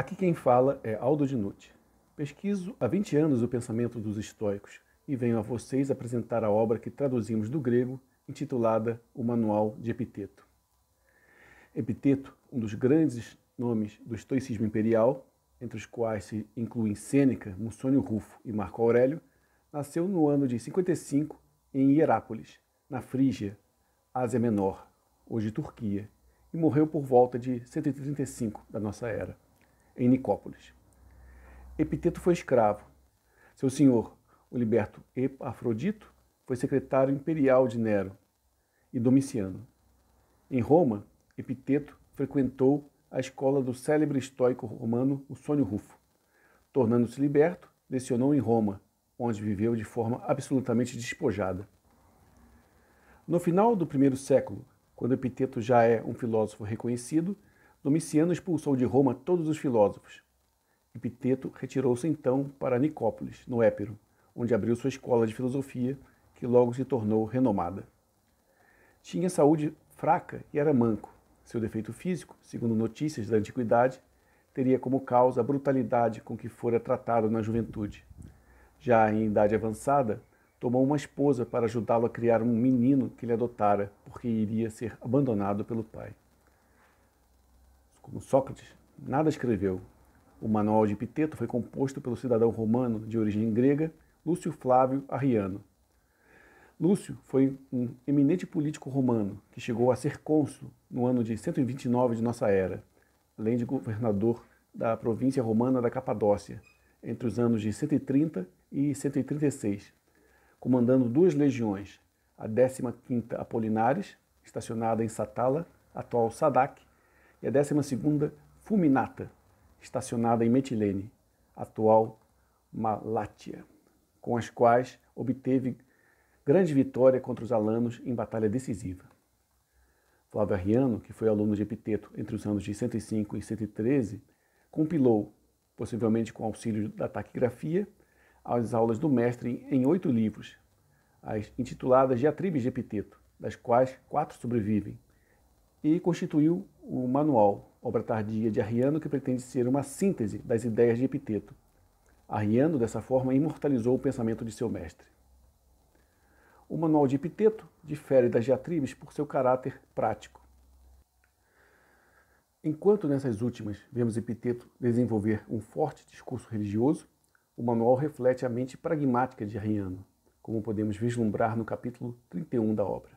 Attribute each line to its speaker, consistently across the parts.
Speaker 1: Aqui quem fala é Aldo Dinucci. Pesquiso há 20 anos o pensamento dos estoicos e venho a vocês apresentar a obra que traduzimos do grego, intitulada O Manual de Epiteto. Epiteto, um dos grandes nomes do estoicismo imperial, entre os quais se incluem Sêneca, Musônio Rufo e Marco Aurélio, nasceu no ano de 55 em Hierápolis, na Frígia, Ásia Menor, hoje Turquia, e morreu por volta de 135 da nossa era em Nicópolis. Epiteto foi escravo. Seu senhor, o liberto Epafrodito, foi secretário imperial de Nero e Domiciano. Em Roma, Epiteto frequentou a escola do célebre estoico romano Sônio Rufo. Tornando-se liberto, lecionou em Roma, onde viveu de forma absolutamente despojada. No final do primeiro século, quando Epiteto já é um filósofo reconhecido, Domiciano expulsou de Roma todos os filósofos. Epiteto retirou-se então para Nicópolis, no Épiro, onde abriu sua escola de filosofia, que logo se tornou renomada. Tinha saúde fraca e era manco. Seu defeito físico, segundo notícias da antiguidade, teria como causa a brutalidade com que fora tratado na juventude. Já em idade avançada, tomou uma esposa para ajudá-lo a criar um menino que ele adotara, porque iria ser abandonado pelo pai. Como Sócrates, nada escreveu. O Manual de Epiteto foi composto pelo cidadão romano de origem grega Lúcio Flávio Arriano. Lúcio foi um eminente político romano que chegou a ser cônsul no ano de 129 de nossa era, além de governador da província romana da Capadócia entre os anos de 130 e 136, comandando duas legiões, a 15ª Apolinares, estacionada em Satala, atual Sadak, e a 12 Fulminata, estacionada em Metilene, atual Malátia, com as quais obteve grande vitória contra os alanos em batalha decisiva. Flávio Arriano, que foi aluno de Epiteto entre os anos de 105 e 113, compilou, possivelmente com auxílio da taquigrafia, as aulas do mestre em oito livros, as intituladas Atribes de Epiteto, das quais quatro sobrevivem, e constituiu o Manual, obra tardia de Arriano que pretende ser uma síntese das ideias de Epiteto. Arriano, dessa forma, imortalizou o pensamento de seu mestre. O Manual de Epiteto difere das diatribes por seu caráter prático. Enquanto nessas últimas vemos Epiteto desenvolver um forte discurso religioso, o manual reflete a mente pragmática de Arriano, como podemos vislumbrar no capítulo 31 da obra.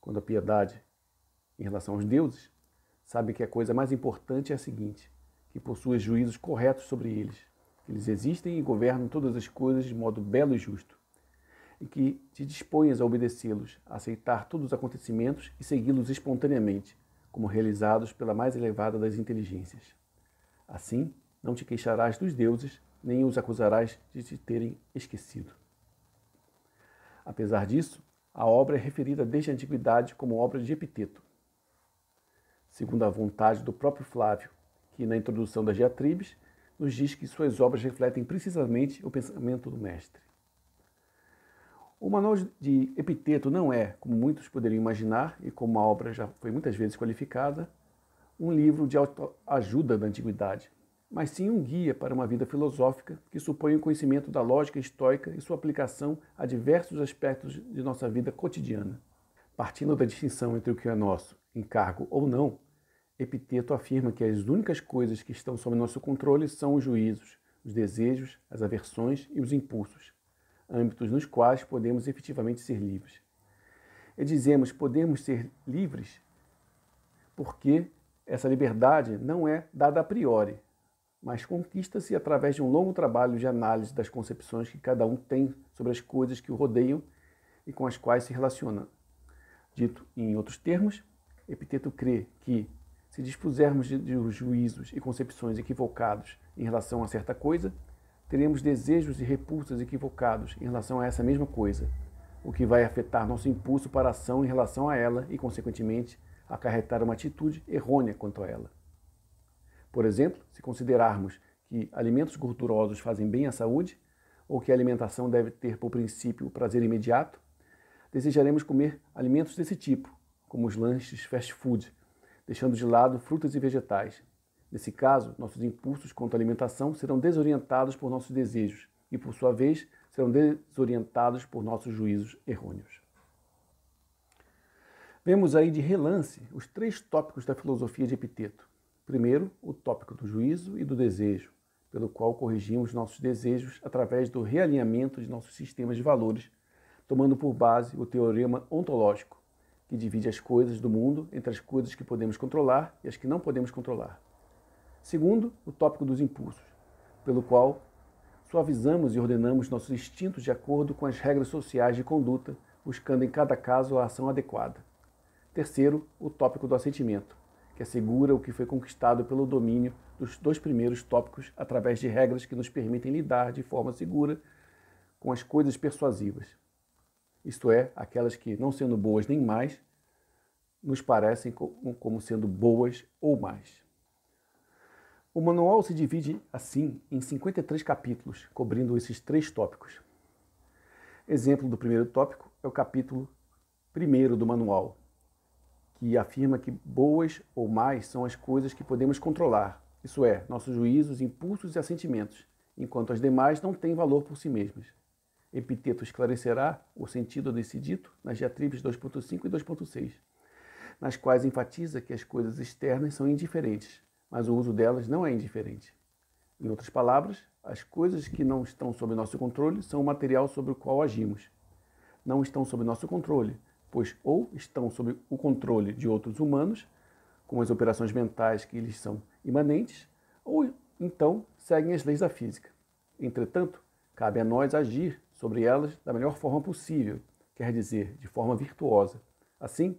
Speaker 1: Quando a piedade em relação aos deuses, sabe que a coisa mais importante é a seguinte: que possua juízos corretos sobre eles, que eles existem e governam todas as coisas de modo belo e justo, e que te disponhas a obedecê-los, a aceitar todos os acontecimentos e segui-los espontaneamente, como realizados pela mais elevada das inteligências. Assim, não te queixarás dos deuses, nem os acusarás de te terem esquecido. Apesar disso, a obra é referida desde a antiguidade como obra de Epiteto, segundo a vontade do próprio Flávio, que na introdução das diatribes nos diz que suas obras refletem precisamente o pensamento do mestre. O Manual de Epiteto não é, como muitos poderiam imaginar, e como a obra já foi muitas vezes qualificada, um livro de autoajuda da antiguidade, mas sim um guia para uma vida filosófica que supõe o um conhecimento da lógica estoica e sua aplicação a diversos aspectos de nossa vida cotidiana. Partindo da distinção entre o que é nosso, encargo ou não, Epiteto afirma que as únicas coisas que estão sob nosso controle são os juízos, os desejos, as aversões e os impulsos, âmbitos nos quais podemos efetivamente ser livres. E dizemos podemos ser livres porque essa liberdade não é dada a priori, mas conquista-se através de um longo trabalho de análise das concepções que cada um tem sobre as coisas que o rodeiam e com as quais se relaciona. Dito em outros termos, Epiteto crê que se dispusermos de, de juízos e concepções equivocados em relação a certa coisa, teremos desejos e repulsas equivocados em relação a essa mesma coisa, o que vai afetar nosso impulso para a ação em relação a ela e, consequentemente, acarretar uma atitude errônea quanto a ela. Por exemplo, se considerarmos que alimentos gordurosos fazem bem à saúde, ou que a alimentação deve ter por princípio o prazer imediato, desejaremos comer alimentos desse tipo, como os lanches fast food, deixando de lado frutas e vegetais. Nesse caso, nossos impulsos quanto à alimentação serão desorientados por nossos desejos e, por sua vez, serão desorientados por nossos juízos errôneos. Vemos aí de relance os três tópicos da filosofia de Epiteto. Primeiro, o tópico do juízo e do desejo, pelo qual corrigimos nossos desejos através do realinhamento de nossos sistemas de valores, tomando por base o teorema ontológico, e divide as coisas do mundo entre as coisas que podemos controlar e as que não podemos controlar. Segundo, o tópico dos impulsos, pelo qual suavizamos e ordenamos nossos instintos de acordo com as regras sociais de conduta, buscando em cada caso a ação adequada. Terceiro, o tópico do assentimento, que assegura o que foi conquistado pelo domínio dos dois primeiros tópicos através de regras que nos permitem lidar de forma segura com as coisas persuasivas isto é, aquelas que, não sendo boas nem mais, nos parecem como sendo boas ou mais. O manual se divide, assim, em 53 capítulos, cobrindo esses três tópicos. Exemplo do primeiro tópico é o capítulo primeiro do manual, que afirma que boas ou mais são as coisas que podemos controlar, isso é, nossos juízos, impulsos e assentimentos, enquanto as demais não têm valor por si mesmas epiteto esclarecerá o sentido desse dito nas diatribes 2.5 e 2.6, nas quais enfatiza que as coisas externas são indiferentes, mas o uso delas não é indiferente. Em outras palavras, as coisas que não estão sob nosso controle são o material sobre o qual agimos. Não estão sob nosso controle, pois ou estão sob o controle de outros humanos, com as operações mentais que lhes são imanentes, ou então seguem as leis da física. Entretanto, cabe a nós agir sobre elas da melhor forma possível, quer dizer, de forma virtuosa. Assim,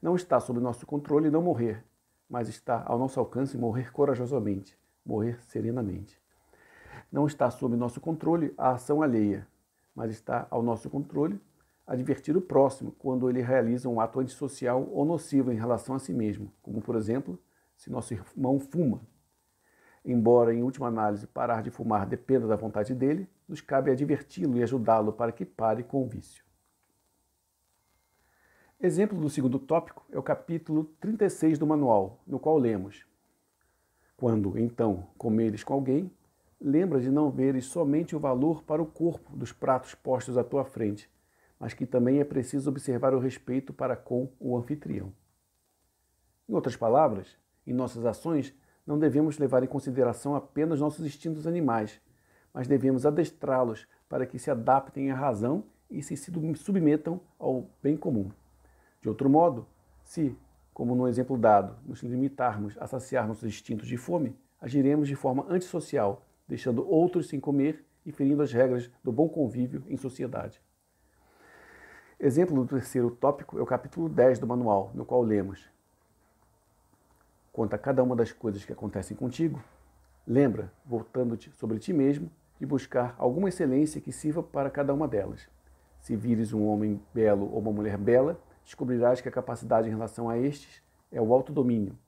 Speaker 1: não está sob nosso controle não morrer, mas está ao nosso alcance morrer corajosamente, morrer serenamente. Não está sob nosso controle a ação alheia, mas está ao nosso controle advertir o próximo quando ele realiza um ato antissocial ou nocivo em relação a si mesmo, como por exemplo, se nosso irmão fuma Embora, em última análise, parar de fumar dependa da vontade dele, nos cabe adverti-lo e ajudá-lo para que pare com o vício. Exemplo do segundo tópico é o capítulo 36 do manual, no qual lemos: Quando, então, comeres com alguém, lembra de não veres somente o valor para o corpo dos pratos postos à tua frente, mas que também é preciso observar o respeito para com o anfitrião. Em outras palavras, em nossas ações, não devemos levar em consideração apenas nossos instintos animais, mas devemos adestrá-los para que se adaptem à razão e se submetam ao bem comum. De outro modo, se, como no exemplo dado, nos limitarmos a saciar nossos instintos de fome, agiremos de forma antissocial, deixando outros sem comer e ferindo as regras do bom convívio em sociedade. Exemplo do terceiro tópico é o capítulo 10 do manual, no qual lemos: conta cada uma das coisas que acontecem contigo, lembra, voltando-te sobre ti mesmo, de buscar alguma excelência que sirva para cada uma delas. Se vires um homem belo ou uma mulher bela, descobrirás que a capacidade em relação a estes é o autodomínio.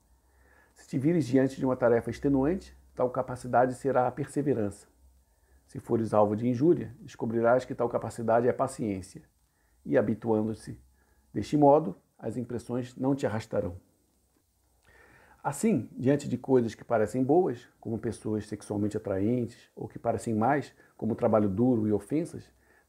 Speaker 1: Se te vires diante de uma tarefa extenuante, tal capacidade será a perseverança. Se fores alvo de injúria, descobrirás que tal capacidade é a paciência. E habituando-se deste modo, as impressões não te arrastarão. Assim, diante de coisas que parecem boas, como pessoas sexualmente atraentes, ou que parecem mais, como trabalho duro e ofensas,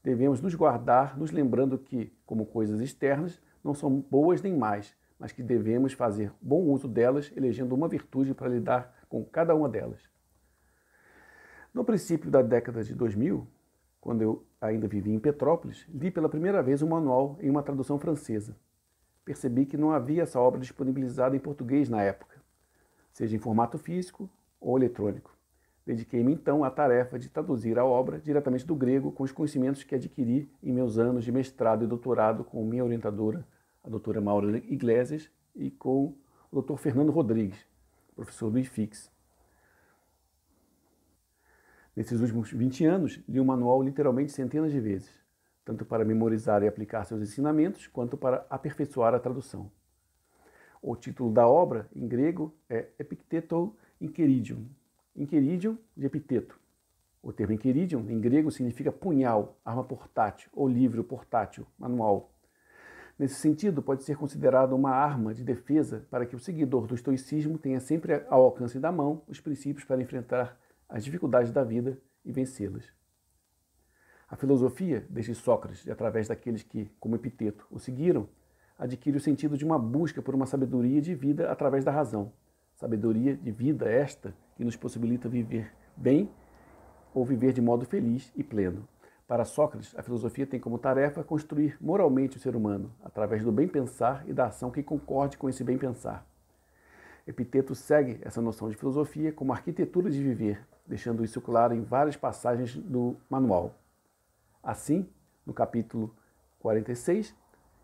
Speaker 1: devemos nos guardar, nos lembrando que, como coisas externas, não são boas nem mais, mas que devemos fazer bom uso delas, elegendo uma virtude para lidar com cada uma delas. No princípio da década de 2000, quando eu ainda vivia em Petrópolis, li pela primeira vez um manual em uma tradução francesa. Percebi que não havia essa obra disponibilizada em português na época seja em formato físico ou eletrônico. Dediquei-me então à tarefa de traduzir a obra diretamente do grego com os conhecimentos que adquiri em meus anos de mestrado e doutorado com minha orientadora, a doutora Maura Iglesias, e com o Dr. Fernando Rodrigues, professor do IFIX. Nesses últimos 20 anos, li o manual literalmente centenas de vezes, tanto para memorizar e aplicar seus ensinamentos, quanto para aperfeiçoar a tradução. O título da obra, em grego, é Epicteto Inqueridium. Inqueridium de Epiteto. O termo Inqueridium em grego, significa punhal, arma portátil ou livro portátil, manual. Nesse sentido, pode ser considerado uma arma de defesa para que o seguidor do estoicismo tenha sempre ao alcance da mão os princípios para enfrentar as dificuldades da vida e vencê-las. A filosofia, desde Sócrates e através daqueles que, como Epiteto, o seguiram, adquire o sentido de uma busca por uma sabedoria de vida através da razão. Sabedoria de vida esta que nos possibilita viver bem ou viver de modo feliz e pleno. Para Sócrates, a filosofia tem como tarefa construir moralmente o ser humano, através do bem pensar e da ação que concorde com esse bem pensar. Epiteto segue essa noção de filosofia como arquitetura de viver, deixando isso claro em várias passagens do manual. Assim, no capítulo 46,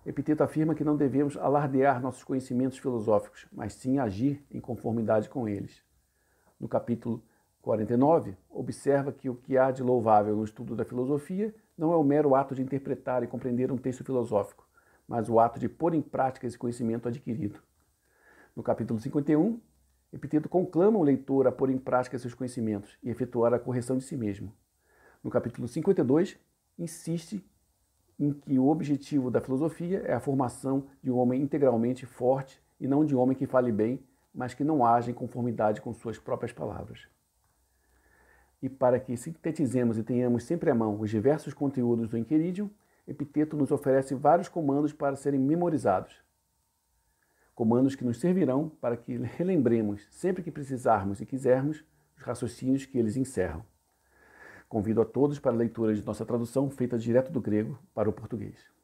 Speaker 1: Epiteto afirma que não devemos alardear nossos conhecimentos filosóficos, mas sim agir em conformidade com eles. No capítulo 49, observa que o que há de louvável no estudo da filosofia não é o mero ato de interpretar e compreender um texto filosófico, mas o ato de pôr em prática esse conhecimento adquirido. No capítulo 51, Epiteto conclama o leitor a pôr em prática seus conhecimentos e efetuar a correção de si mesmo. No capítulo 52, insiste em que o objetivo da filosofia é a formação de um homem integralmente forte e não de um homem que fale bem, mas que não age em conformidade com suas próprias palavras. E para que sintetizemos e tenhamos sempre à mão os diversos conteúdos do Inquiridium, Epiteto nos oferece vários comandos para serem memorizados. Comandos que nos servirão para que relembremos, sempre que precisarmos e quisermos, os raciocínios que eles encerram. Convido a todos para a leitura de nossa tradução feita direto do grego para o português.